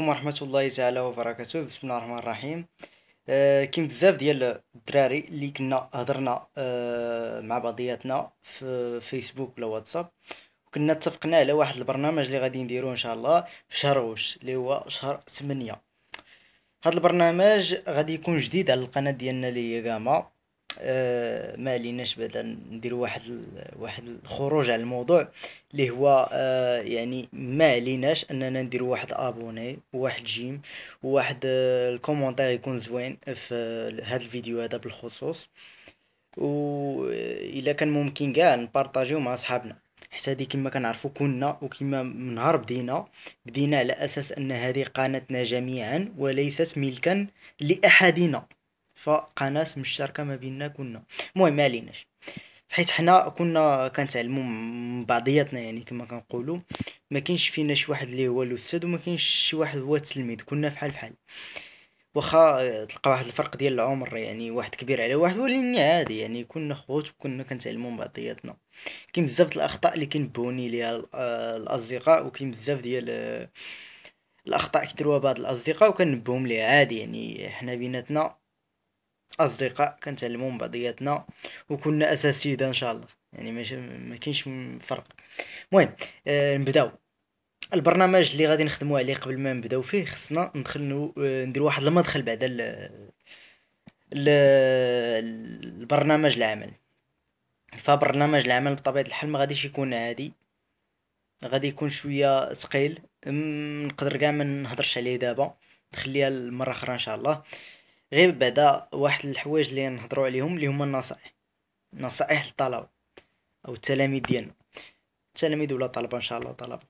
عليكم ورحمة الله تعالى وبركاته بسم الله الرحمن الرحيم أه كاين بزاف ديال الدراري اللي كنا هضرنا أه مع بعضياتنا في فيسبوك ولا واتساب وكنا اتفقنا على واحد البرنامج اللي غادي نديروه ان شاء الله في شهر واش اللي هو شهر 8 هذا البرنامج غادي يكون جديد على القناه ديالنا اللي هي غاما آه، ما ليناش بعدا ندير واحد واحد الخروج على الموضوع اللي هو آه يعني ما ليناش اننا ندير واحد ابوني وواحد جيم وواحد آه، الكومونتير يكون زوين في هذا آه، الفيديو هذا بالخصوص و الا كان ممكن كاع نبارطاجيو مع اصحابنا حتى هذه كما كنعرفو كنا وكما من نهار بدينا بدينا على اساس ان هذه قناتنا جميعا وليست ملكا لاحدنا فقناه مشتركه ما بيننا كنا المهم ما عليناش حيت حنا كنا كنتعلموا من بعضياتنا يعني كما كنقولوا ما كاينش فينا شي واحد اللي هو الاستاذ وما كاينش شي واحد هو التلميذ كنا فحال فحال واخا تلقى واحد الفرق ديال العمر يعني واحد كبير على واحد ولكن عادي يعني كنا خوت وكنا كنتعلموا من بعضياتنا كاين بزاف الاخطاء اللي كنبوني ليها آه، الاصدقاء وكاين بزاف ديال آه، الاخطاء كيديروها بعض الاصدقاء وكنبهم ليها عادي يعني حنا بيناتنا اصدقاء كنتعلموا من بعضياتنا وكنا اساتذه ان شاء الله يعني ماشي ما كاينش فرق المهم آه، نبداو البرنامج اللي غادي نخدمو عليه قبل ما نبداو فيه خصنا ندخل آه، ندير واحد المدخل بعدا البرنامج العمل فبرنامج العمل بطبيعه الحال ما غاديش يكون عادي غادي يكون شويه ثقيل نقدر كاع ما نهضرش عليه دابا نخليها المره اخرى ان شاء الله غير بعدا واحد الحوايج اللي نهضروا عليهم اللي هما النصائح نصائح للطلبه او التلاميذ ديالنا التلاميذ ولا طلبه ان شاء الله طلبه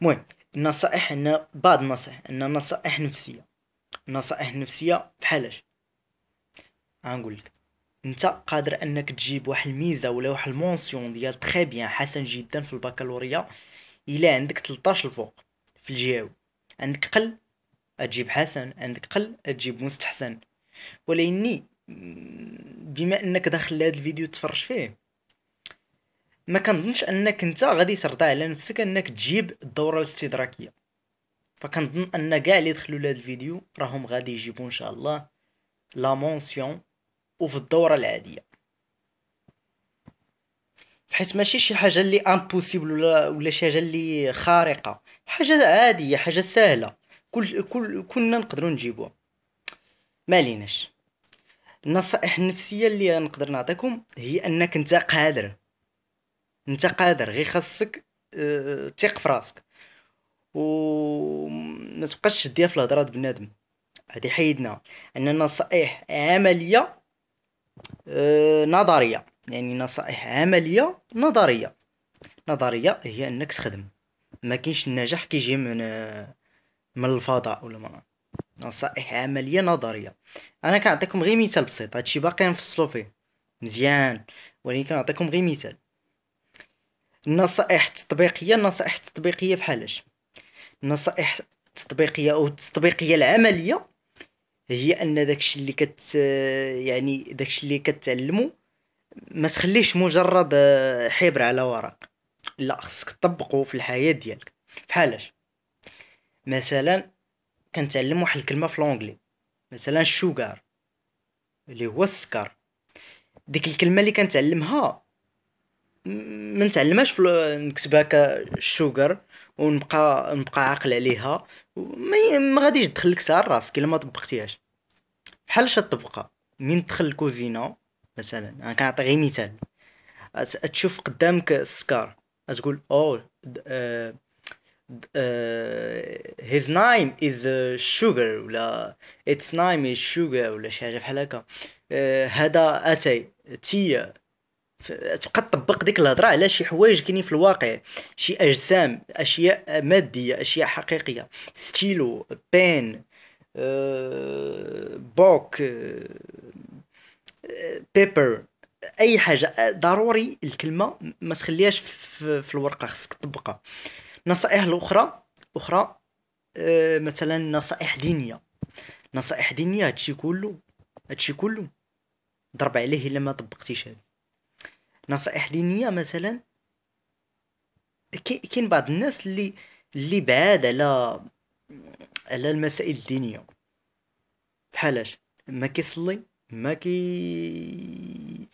المهم النصائح ان بعض النصائح ان نصائح نفسيه النصائح النفسيه بحالاش غنقول لك انت قادر انك تجيب واحد الميزه ولا واحد المونسيون ديال تري بيان حسن جدا في البكالوريا الا عندك 13 الفوق في الجهاوي عندك قل تجيب حسن عندك قل تجيب مستحسن ولكني بما انك داخل لهذا الفيديو تفرج فيه ما كنظنش انك انت غادي ترضى على نفسك انك تجيب الدوره الاستدراكيه فكنظن ان كاع اللي دخلوا لهذا الفيديو راهم غادي يجيبوا ان شاء الله لا مونسيون وفي الدوره العاديه بحيث ماشي شي حاجه اللي امبوسيبل ولا ولا شي حاجه اللي خارقه حاجه عاديه حاجه سهله كل كل كنا نقدروا نجيبوها ما ليناش النصائح النفسيه اللي نقدر نعطيكم هي انك انت قادر انت قادر غير خاصك آه، تثق تيق في راسك وما تبقاش تديها في الهضره بنادم هادي حيدنا ان النصائح عمليه آه، نظريه يعني نصائح عمليه نظريه نظريه هي انك تخدم ما كاينش النجاح كيجي من آه، من الفضاء ولا ما نصائح عمليه نظريه انا كنعطيكم غير مثال بسيط هادشي باقي نفصلو فيه مزيان ولكن كنعطيكم غير مثال النصائح التطبيقيه النصائح التطبيقيه فحالاش النصائح التطبيقيه او التطبيقيه العمليه هي ان داكشي اللي كت يعني داكشي اللي كتعلمو ما تخليش مجرد آه، حبر على ورق لا خصك تطبقه في الحياه ديالك فحالاش مثلا كنتعلم واحد الكلمه في لونغلي مثلا شوغار اللي هو السكر ديك الكلمه اللي كنتعلمها ما نتعلمهاش في نكتبها كالشوغر ونبقى نبقى عاقل عليها ما غاديش تدخلك ساعه راسك الا ما طبقتيهاش بحال طبقه من تدخل الكوزينه مثلا انا كنعطي غير مثال تشوف قدامك السكر تقول او هيز نايم از شوغر ولا اتس نايم از شوغر ولا شي حاجه بحال هكا آه، هذا اتاي تي تبقى تطبق ديك الهضره على شي حوايج كاينين في الواقع شي اجسام اشياء ماديه اشياء حقيقيه ستيلو بين آه، بوك آه، بيبر اي حاجه ضروري الكلمه ما تخليهاش في الورقه خصك تطبقها نصائح الاخرى اخرى أه مثلا نصائح دينيه نصائح دينيه هادشي كله هادشي كله ضرب عليه الا ما طبقتيش هاد نصائح دينيه مثلا كاين بعض الناس اللي اللي بعاد على على المسائل الدينيه بحالاش ما كيصلي ما كي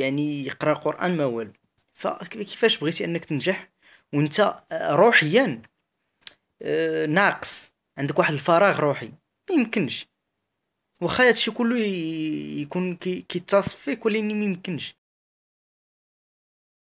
يعني يقرا القران ما والو فكيفاش بغيتي انك تنجح وانت آه، روحيا آه، ناقص عندك واحد الفراغ روحي ما يمكنش واخا هادشي كله يكون كيتصف فيك ولكن ما يمكنش